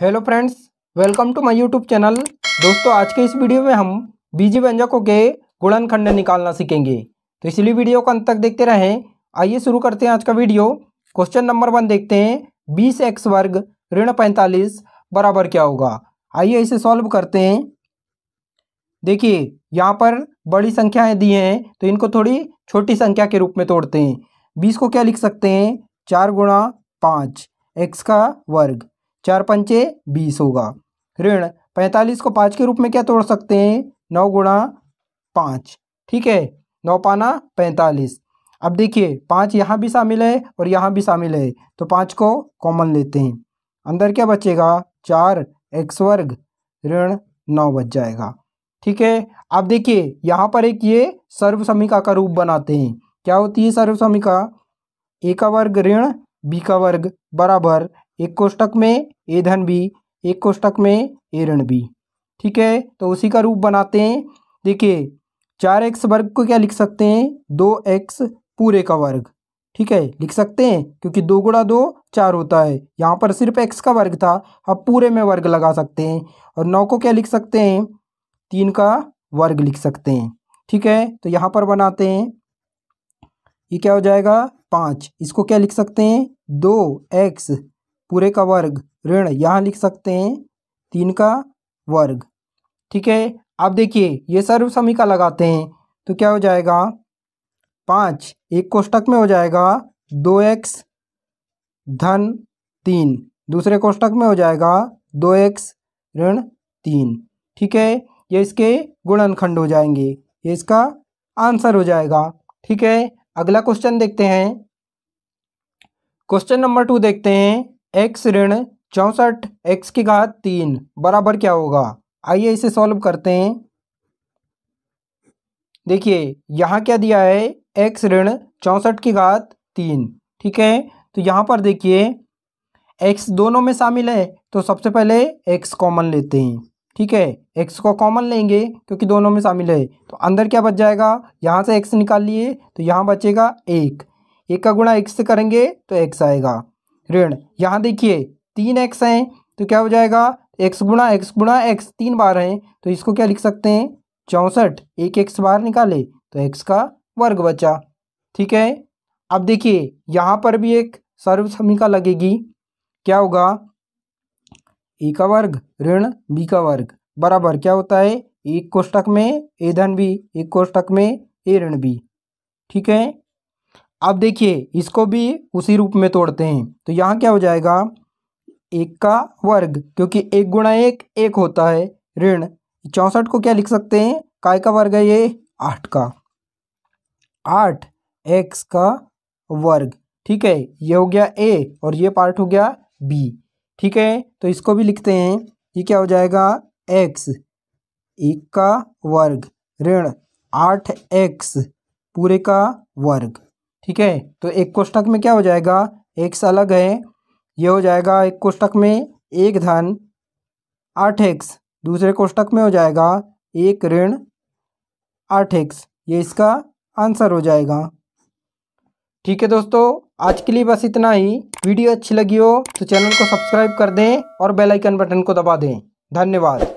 hello friends welcome to my YouTube channel दोस्तों आज के इस वीडियो में हम बीजी व्यंजकों के गुणनखंड निकालना सीखेंगे तो इसलिए वीडियो को अंत तक देखते रहें आइए शुरू करते हैं आज का वीडियो क्वेश्चन नंबर वन देखते हैं बीस एक्स वर्ग ऋण पैंतालीस बराबर क्या होगा आइए इसे सॉल्व करते हैं देखिए यहाँ पर बड़ी संख्याएँ दी हैं तो इनको थोड़ी छोटी संख्या के रूप में तोड़ते हैं बीस को क्या लिख सकते हैं चार गुणा पाँच एक्स का वर्ग चार पंचे बीस होगा ऋण पैंतालीस को पाँच के रूप में क्या तोड़ सकते हैं नौ गुणा पाँच ठीक है नौ पाना पैंतालीस अब देखिए पाँच यहाँ भी शामिल है और यहाँ भी शामिल है तो पाँच को कॉमन लेते हैं अंदर क्या बचेगा चार एक्स वर्ग ऋण नौ बच जाएगा ठीक है अब देखिए यहाँ पर एक ये सर्वसमिका का रूप बनाते हैं क्या होती है सर्वसमिका ए का वर्ग ऋण बी का वर्ग बराबर एक कोष्टक में ए धन बी एक कोष्टक में ए ऋण बी ठीक है तो उसी का रूप बनाते हैं देखिए चार एक्स वर्ग को क्या लिख सकते हैं दो एक्स पूरे का वर्ग ठीक है लिख सकते हैं क्योंकि दो गुड़ा दो चार होता है यहाँ पर सिर्फ एक्स का वर्ग था अब पूरे में वर्ग लगा सकते हैं और नौ को क्या लिख सकते हैं तीन का वर्ग लिख सकते हैं ठीक है तो यहाँ पर बनाते हैं ये क्या हो जाएगा पाँच इसको क्या लिख सकते हैं दो एक्स पूरे का वर्ग ऋण यहाँ लिख सकते हैं तीन का वर्ग ठीक है अब देखिए ये सर्व समीका लगाते हैं तो क्या हो जाएगा पाँच एक कोष्टक में हो जाएगा दो एक्स धन तीन दूसरे कोष्टक में हो जाएगा दो एक्स ऋण तीन ठीक है ये इसके गुणनखंड हो जाएंगे ये इसका आंसर हो जाएगा ठीक है अगला क्वेश्चन देखते हैं क्वेश्चन नंबर टू देखते हैं एक्स ऋण चौंसठ एक्स की घात तीन बराबर क्या होगा आइए इसे सॉल्व करते हैं देखिए यहाँ क्या दिया है एक्स ऋण चौंसठ की घात तीन ठीक है तो यहाँ पर देखिए एक्स दोनों में शामिल है तो सबसे पहले एक्स कॉमन लेते हैं ठीक है एक्स को कॉमन लेंगे क्योंकि दोनों में शामिल है तो अंदर क्या बच जाएगा यहाँ से एक्स निकाल लिए तो यहाँ बचेगा एक एक का गुणा एक्स से करेंगे तो एक्स आएगा ऋण यहाँ देखिए तीन एक्स हैं तो क्या हो जाएगा एक्स गुणा एक्स गुणा एक्स तीन बार हैं तो इसको क्या लिख सकते हैं चौंसठ एक एक्स बार निकाले तो एक्स का वर्ग बचा ठीक है अब देखिए यहाँ पर भी एक सर्व समीका लगेगी क्या होगा ए का वर्ग ऋण बी का वर्ग बराबर क्या होता है एक कोष्टक में ए धन बी एक कोष्टक में ए ऋण बी ठीक है अब देखिए इसको भी उसी रूप में तोड़ते हैं तो यहाँ क्या हो जाएगा एक का वर्ग क्योंकि एक गुणा एक एक होता है ऋण चौंसठ को क्या लिख सकते हैं काय का वर्ग है ये आठ का आठ एक्स का वर्ग ठीक है ये हो गया ए और ये पार्ट हो गया बी ठीक है तो इसको भी लिखते हैं ये क्या हो जाएगा एक्स एक का वर्ग ऋण आठ एक्स पूरे का वर्ग ठीक है तो एक कोष्टक में क्या हो जाएगा एक्स अलग है ये हो जाएगा एक कोष्टक में एक धन आठ एक्स दूसरे कोष्टक में हो जाएगा एक ऋण आठ एक्स ये इसका आंसर हो जाएगा ठीक है दोस्तों आज के लिए बस इतना ही वीडियो अच्छी लगी हो तो चैनल को सब्सक्राइब कर दें और बेल आइकन बटन को दबा दें धन्यवाद